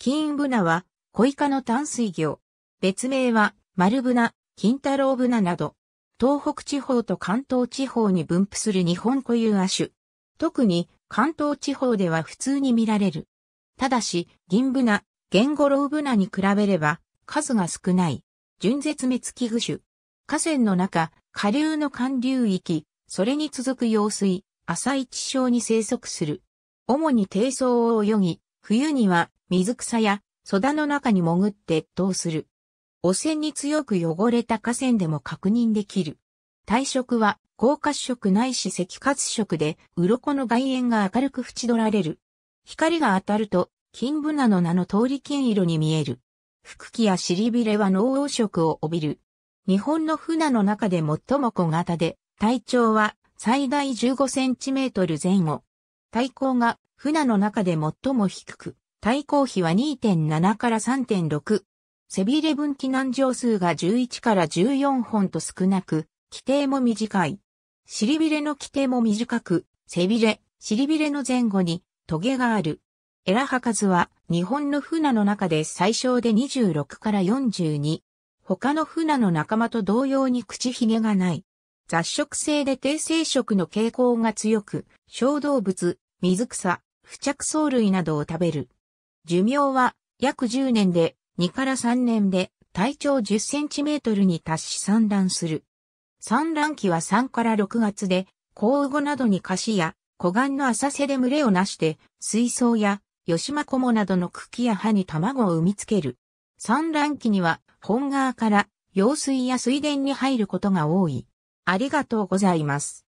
金ブナは、小イカの淡水魚。別名は、丸ブナ、金太郎ブナなど、東北地方と関東地方に分布する日本固有亜種。特に、関東地方では普通に見られる。ただし、銀ブナ、ゲンゴロウブナに比べれば、数が少ない。純絶滅危惧種。河川の中、下流の寒流域、それに続く用水、浅い地床に生息する。主に低層を泳ぎ、冬には水草やソダの中に潜って越冬する。汚染に強く汚れた河川でも確認できる。体色は高褐色ないし赤褐色で、鱗の外縁が明るく縁取られる。光が当たると、金ブナの名の通り金色に見える。腹気や尻びれは濃黄色を帯びる。日本の船の中で最も小型で、体長は最大15センチメートル前後。対抗が船の中で最も低く、対抗比は2.7から3.6。背びれ分岐難乗数が11から14本と少なく、規定も短い。尻びれの規定も短く、背びれ、尻びれの前後にトゲがある。エラハ数は日本の船の中で最小で26から42。他の船の仲間と同様に口ひげがない。雑食性で低生食の傾向が強く、小動物、水草、付着藻類などを食べる。寿命は約10年で2から3年で体長10センチメートルに達し産卵する。産卵期は3から6月で、甲ウゴなどに菓子や、小岩の浅瀬で群れをなして、水槽や、ヨシマコモなどの茎や葉に卵を産みつける。産卵期には、本川から、用水や水田に入ることが多い。ありがとうございます。